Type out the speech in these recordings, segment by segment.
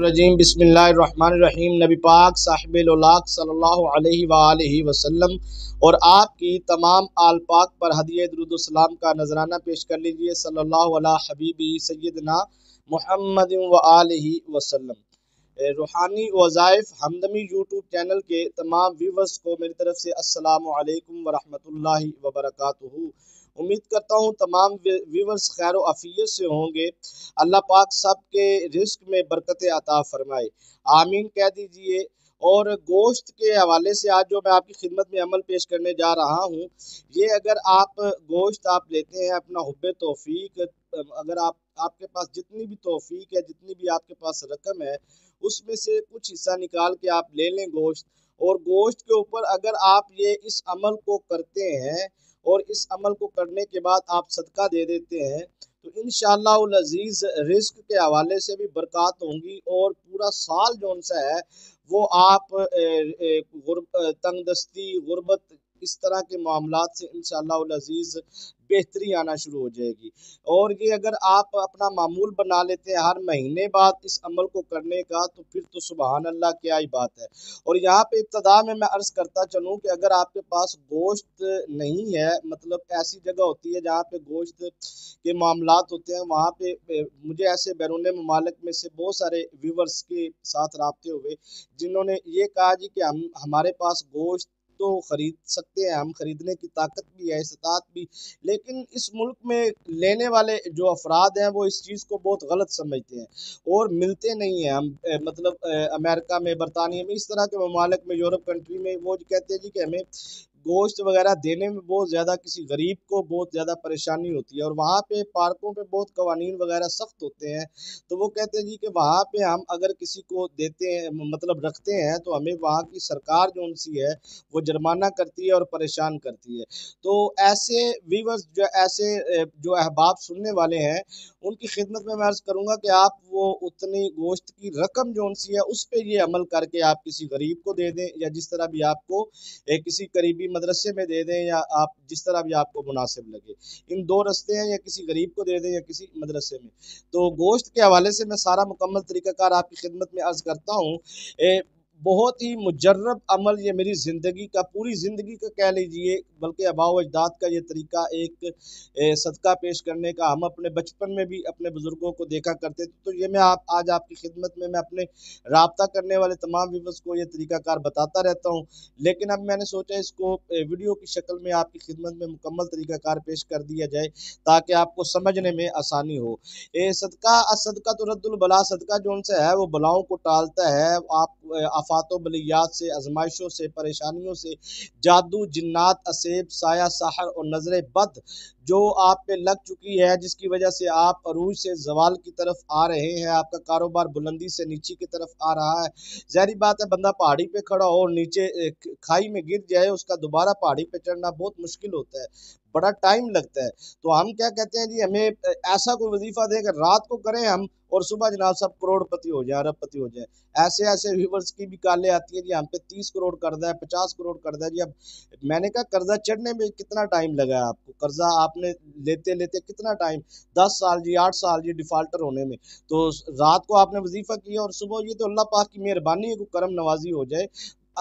रजीम बिसमीम नबी पाक साहिब लाक सल्लल्लाहु अलैहि वसल्लम और आपकी तमाम आल पाक पर हदिय दरुदसलाम का नजराना पेश कर लीजिए सल्लल्लाहु अला हबीबी सैदना महमद व वसल्लम रूहानी वज़ाइफ हमदमी यूट्यूब चैनल के तमाम व्यूवर्स को मेरी तरफ से अस्सलाम वालेकुम व रहमतुल्लाहि व उम्मीद करता हूँ तमाम व्यूवर्स खैर अफियत से होंगे अल्लाह पाक सब के रिस्क में बरकत अता फरमाए आमीन कह दीजिए और गोश्त के हवाले से आज जो मैं आपकी खिदमत में अमल पेश करने जा रहा हूँ ये अगर आप गोश्त आप लेते हैं अपना हब तोफ़ी अगर आप आपके पास जितनी भी तोफ़ी है जितनी भी आपके पास रकम है उसमें से कुछ हिस्सा निकाल के आप ले लें गोश्त और गोश्त के ऊपर अगर आप ये इस अमल को करते हैं और इस अमल को करने के बाद आप सदका दे देते हैं तो इन शजीज रिस्क के हवाले से भी बरक़ात होंगी और पूरा साल जो सा है वो आप तंग दस्ती गुर्बत इस तरह के मामला से इन शजीज बेहतरी आना शुरू हो जाएगी और ये अगर आप अपना मामूल बना लेते हैं हर महीने बाद इस अमल को करने का तो फिर तो सुबह अल्लाह क्या ही बात है और यहाँ पे इब्तदा में मैं अर्ज़ करता चलूँ कि अगर आपके पास गोश्त नहीं है मतलब ऐसी जगह होती है जहाँ पे गोश्त के मामला होते हैं वहाँ पे मुझे ऐसे बैरून ममालक में से बहुत सारे व्यूवर्स के साथ रबते हुए जिन्होंने ये कहा जी कि हम हमारे पास गोश्त तो ख़रीद सकते हैं हम ख़रीदने की ताकत भी है इस्तात भी लेकिन इस मुल्क में लेने वाले जो अफराद हैं वो इस चीज़ को बहुत गलत समझते हैं और मिलते नहीं हैं हम मतलब अमेरिका में बरतानिया में इस तरह के ममालिक में यूरोप कंट्री में वो कहते हैं जी कि हमें गोश्त वगैरह देने में बहुत ज़्यादा किसी गरीब को बहुत ज़्यादा परेशानी होती है और वहाँ पे पार्कों पे बहुत कवानीन वगैरह सख्त होते हैं तो वो कहते हैं जी कि वहाँ पे हम अगर किसी को देते हैं मतलब रखते हैं तो हमें वहाँ की सरकार जो उनसी है वो जुर्माना करती है और परेशान करती है तो ऐसे वीवर्स जो ऐसे जो अहबाब सुनने वाले हैं उनकी खिदमत में मैं अर्ज़ करूँगा कि आप वो उतनी गोश्त की रकम जो सी है उस पर ये अमल करके आप किसी गरीब को दे दें या जिस तरह भी आपको किसी करीबी मदरसे में दे दें या आप जिस तरह भी आपको मुनासिब लगे इन दो रस्ते हैं या किसी गरीब को दे दें या किसी मदरसे में तो गोश्त के हवाले से मैं सारा मुकम्मल तरीक़ाकार आपकी खिदमत में अर्ज़ करता हूँ बहुत ही मुजरब अमल ये मेरी ज़िंदगी का पूरी ज़िंदगी का कह लीजिए बल्कि अबाव अजदाद का ये तरीका एक सदका पेश करने का हम अपने बचपन में भी अपने बुज़ुर्गों को देखा करते थे तो ये मैं आप आज आपकी खिदमत में मैं अपने रबता करने वाले तमाम व्यवर्स को ये तरीक़ाकार बताता रहता हूँ लेकिन अब मैंने सोचा इसको वीडियो की शक्ल में आपकी खिदमत में मुकम्मल तरीक़ाकार पेश कर दिया जाए ताकि आपको समझने में आसानी हो ए सदका असदका तो रद्दुलबला सदका जो उनसे है वो बलाओं को टालता है आप आफात बलियात से आजमाइशों से परेशानियों से जादू जन्नात असेब साया साहर और नज़र बद जो आप पे लग चुकी है जिसकी वजह से आप अरूज से जवाल की तरफ आ रहे हैं आपका कारोबार बुलंदी से नीचे की तरफ आ रहा है जहरी बात है बंदा पहाड़ी पे खड़ा हो और नीचे खाई में गिर जाए उसका दोबारा पहाड़ी पे चढ़ना बहुत मुश्किल होता है बड़ा टाइम लगता है तो हम क्या कहते हैं जी हमें ऐसा कोई वजीफा कर रात को करें हम और सुबह जनाब साहब करोड़पति हो जाए अरबपति हो जाए ऐसे ऐसे व्यूवर्स की भी काले आती है जी हम पे तीस करोड़ कर्जा है पचास करोड़ कर्जा जी अब मैंने कहा कर्जा चढ़ने में कितना टाइम लगा है आपको कर्जा आप आपने लेते लेते कितना टाइम दस साल जी आठ साल जी डिफ़ाल्टर होने में तो रात को आपने वजीफ़ा किया और सुबह ये तो अल्लाह पाक की मेहरबानी है को करम नवाजी हो जाए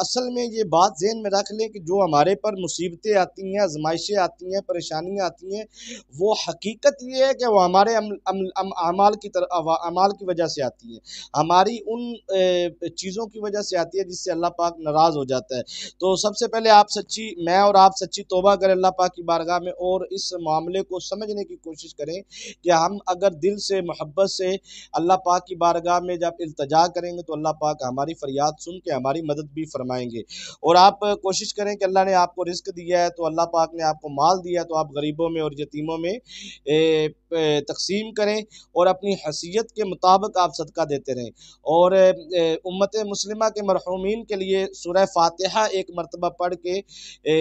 असल में ये बात जहन में रख लें कि जो हमारे पर मुसीबतें आती हैं आजमाइशें आती हैं परेशानियाँ आती हैं वो हकीकत ये है कि वो हमारे अमाल की तरफ अमाल की वजह से आती हैं हमारी उन चीज़ों की वजह से आती है जिससे अल्लाह पाक नाराज़ हो जाता है तो सबसे पहले आप सच्ची मैं और आप सच्ची तोबा करें अल्लाह पाक की बारगाह में और इस मामले को समझने की कोशिश करें कि हम अगर दिल से मोहब्बत से अल्लाह पाक की बारगाह में जब अल्तजा करेंगे तो अल्लाह पाक हमारी फरियाद सुन के हमारी मदद भी फरमा फरमाएंगे और आप कोशिश करें कि अल्लाह ने आपको रिस्क दिया है तो अल्लाह पाक ने आपको माल दिया तो आप गरीबों में और यतीमों में ए, तकसीम करें और अपनी हसीियत के मुताबिक आप सदका देते रहें और उम्मत मुसलिम के मरहूमिन के लिए सुरह फातहा एक मरतबा पढ़ के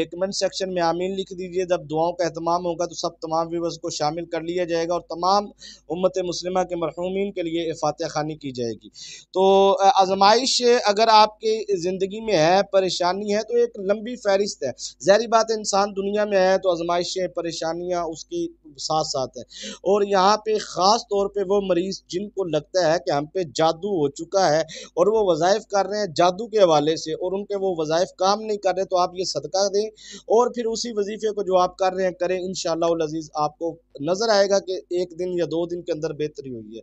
कमेंट सेक्शन में आमीन लिख दीजिए जब दुआओं का अहतमाम होगा तो सब तमाम व्यूवर्स को शामिल कर लिया जाएगा और तमाम उम्मत मुसलिमा के मरहूमिन के लिए फातह खानी की जाएगी तो आजमाइश अगर आपकी ज़िंदगी में है परेशानी है तो एक लंबी फहरिस्त है जहरी बात इंसान दुनिया में है तो आजमाइशें परेशानियाँ उसकी साथ साथ है और यहाँ पे ख़ास तौर पे वो मरीज़ जिनको लगता है कि हम पे जादू हो चुका है और वो वज़ाइफ कर रहे हैं जादू के हवाले से और उनके वो वज़ाइफ काम नहीं कर रहे तो आप ये सदका दें और फिर उसी वजीफ़े को जो आप कर रहे हैं करें इन शजीज़ आपको नज़र आएगा कि एक दिन या दो दिन के अंदर बेहतरी हुई है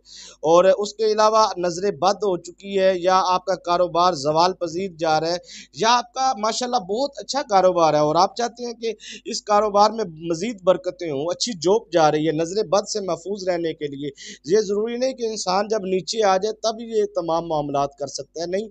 और उसके अलावा नज़रें बद हो चुकी है या आपका कारोबार जवाल पजीर जा रहा है या आपका माशा बहुत अच्छा कारोबार है और आप चाहते हैं कि इस कारोबार में मज़ीद बरकतें हों अच्छी जॉब जा रही है नज़रें बद मामला से महफूज रहने के लिए ये ज़रूरी नहीं कि इंसान जब नीचे आ जाए तब ये तमाम मामला कर सकता है नहीं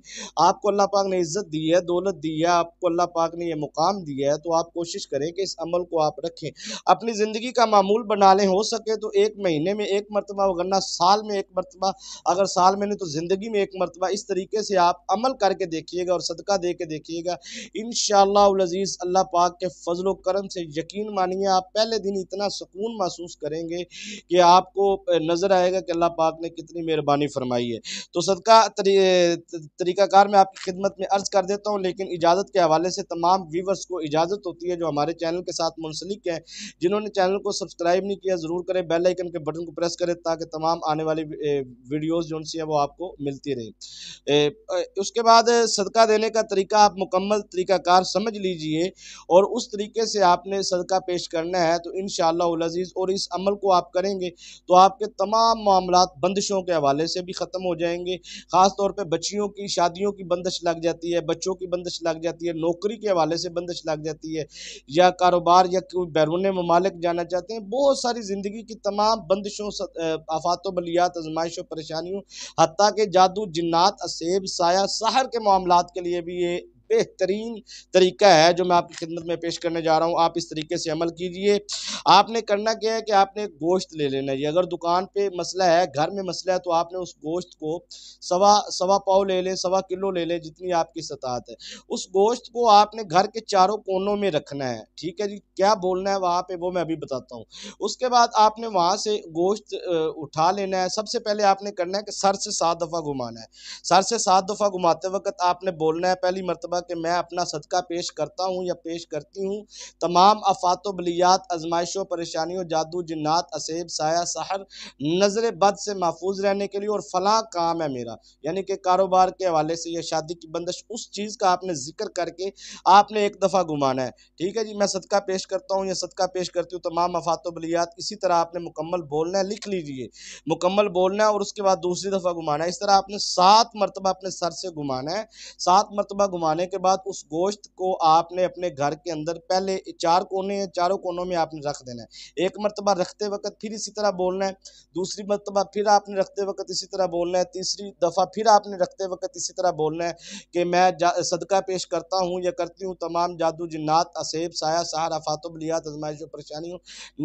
आपको अल्लाह पाक ने इज़्ज़त दी है दौलत दी है आपको अल्लाह पाक ने यह मुकाम दिया है तो आप कोशिश करें कि इस अमल को आप रखें अपनी ज़िंदगी का मामूल बना लें हो सके तो एक महीने में एक मरतबा वरना साल में एक मरतबा अगर साल में नहीं तो ज़िंदगी में एक मरतबा इस तरीके से आप अमल करके देखिएगा और सदका दे के देखिएगा इन शजीज़ अल्लाह पाक के फजल करम से यकीन मानिए आप पहले दिन इतना सुकून महसूस करेंगे कि आपको नज़र आएगा कि अल्लाह पाक ने कितनी मेहरबानी फरमाई है तो सदका तरी, तरीक़ाकार मैं आपकी खिदमत में अर्ज़ कर देता हूँ लेकिन इजाज़त के हवाले से तमाम व्यूवर्स को इजाज़त होती है जो हमारे चैनल के साथ मुंसलिक हैं जिन्होंने चैनल को सब्सक्राइब नहीं किया ज़रूर करें बेल आइकन के बटन को प्रेस करें ताकि तमाम आने वाली वीडियोज़ जो सी वो आपको मिलती रहे उसके बाद सदका देने का तरीका आप मुकम्मल तरीक़ाकार समझ लीजिए और उस तरीके से आपने सदका पेश करना है तो इन शजीज़ और इस अमल को आप करेंगे तो आपके तमाम मामला बंदिशों के हवाले से भी ख़त्म हो जाएंगे ख़ास तौर पर बच्चियों की शादियों की बंदिश लग जाती है बच्चों की बंदिश लग जाती है नौकरी के हवाले से बंदिश लग जाती है या कारोबार या कोई बैरून ममालिक जाना चाहते हैं बहुत सारी ज़िंदगी की तमाम बंदिशों आफात बलियात आजमाइशों परेशानियों हती के जादू जन्ात असेब साया सहर के मामला के लिए भी ये बेहतरीन तरीका है जो मैं आपकी खिदमत में पेश करने जा रहा हूँ आप इस तरीके से अमल कीजिए आपने करना क्या है कि आपने गोश्त ले लेना है अगर दुकान पर मसला है घर में मसला है तो आपने उस गोश्त को सवा सवा पाव ले लें सवा किलो ले लें जितनी आपकी सतात है उस गोश्त को आपने घर के चारों कोनों में रखना है ठीक है जी क्या बोलना है वहाँ पे वो मैं अभी बताता हूँ उसके बाद आपने वहाँ से गोश्त उठा लेना है सबसे पहले आपने करना है कि सर से सात दफ़ा घुमाना है सर से सात दफ़ा घुमाते वक्त आपने बोलना है पहली मरतबा कि मैं अपना सदका पेश करता हूँ या पेश करती हूँ तमाम आफात बलियात आजमाइशों परेशानियों जादू जन्ात असेब साया सहर नज़र बद से महफूज रहने के लिए और फला काम है मेरा यानी कि कारोबार के हवाले से या शादी की बंदिश उस चीज़ का आपने जिक्र करके आपने एक दफ़ा घुमाना है ठीक है जी मैं सदका पेश करता हूँ या सदका पेश करती हूँ तमाम आफात बलियात इसी तरह आपने मुकम्मल बोलना है लिख लीजिए मुकम्मल बोलना है और उसके बाद दूसरी दफ़ा घुमाना है इस तरह आपने सात मरतबा अपने सर से घुमाना है सात मरतबा घुमाने के बाद उस गोश्त को आपने अपने घर के अंदर पहले चार कोने हैं चारों कोनों में आपने रख देना है एक मरतबा रखते वक्त फिर इसी तरह बोलना है दूसरी मरतबा फिर आपने रखते वक्त इसी तरह बोलना है तीसरी दफ़ा फिर आपने रखते वक्त इसी तरह बोलना है कि मैं सदका पेश करता हूँ या करती हूँ तमाम जादू जन्नात असेब साया सहारा फातुबलियात आजमाइश परेशानियों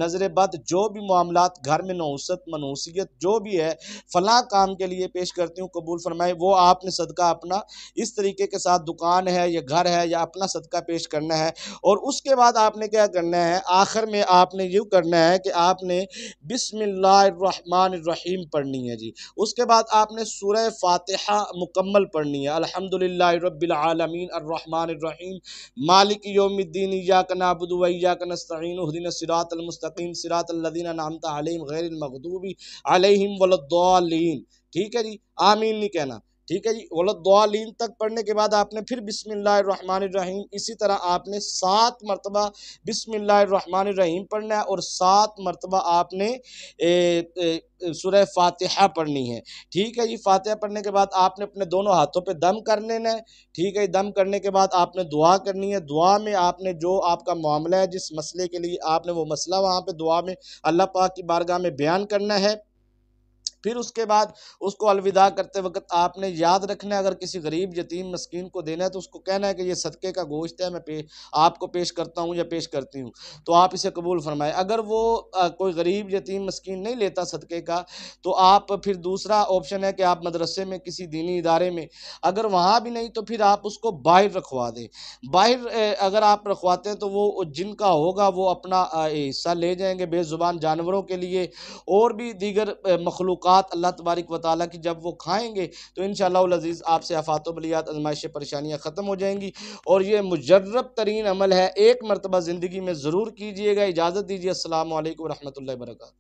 नज़र बद जो भी मामला घर में नौसत मनोसियत जो भी है फला काम के लिए पेश करती हूँ कबूल फरमाए वो आपने सदका अपना इस तरीके के साथ दुकान है या घर है या अपना सदका पेश करना है और उसके बाद आपने क्या करना है आखिर में आपने यूँ करना है कि आपने बिसमीम पढ़नी है जी उसके बाद आपने सूरह फातहा मुकम्मल पढ़नी है अलहमदिल्ला रबालमीन अर्रहमानरहीम मालिक योमद्दीन याक नाबुदवैयाक नस्तीन सिरातमस्तकीम सिरातल्लिन नामता आलिम गैर मखदूबी आलिम वलद्दौलिन ठीक है जी आमीन नहीं कहना ठीक है जी वलत दुआलीन तक पढ़ने के बाद आपने फिर बिसमीम इसी तरह आपने सात मरतबा बिसमीम पढ़ना है और सात मरतबा आपने सुरह फातिहा पढ़नी है ठीक है जी फातिहा पढ़ने के बाद आपने अपने दोनों हाथों पे दम कर लेना है ठीक है दम करने के बाद आपने दुआ करनी है दुआ में आपने जो आपका मामला है जिस मसले के लिए आपने वो मसला वहाँ पर दुआ में अल्लाह पाक की बारगाह में बयान करना है फिर उसके बाद उसको अलविदा करते वक्त आपने याद रखना है अगर किसी गरीब यतीम मस्किन को देना है तो उसको कहना है कि ये सदक़े का गोश्त है मैं पे, आपको पेश करता हूँ या पेश करती हूँ तो आप इसे कबूल फरमाएँ अगर वो आ, कोई गरीब यतीम मस्किन नहीं लेता सदक़े का तो आप फिर दूसरा ऑप्शन है कि आप मदरसे में किसी दीनी इदारे में अगर वहाँ भी नहीं तो फिर आप उसको बाहर रखवा दें बाहर अगर आप रखवाते हैं तो वो जिनका होगा वो अपना हिस्सा ले जाएंगे बेजुबान जानवरों के लिए और भी दीगर मखलूक अवकात अल्लाह तबारक वाली की जब वो खाएँगे तो इन शज़ीज़ आपसे आफात बलियात आजमाइश परेशानियाँ ख़त्म हो जाएंगी और ये मुजरब तरीन अमल है एक मरतबा ज़िंदगी में ज़रूर कीजिएगा इजाज़त दीजिए असल वरहमल वर्का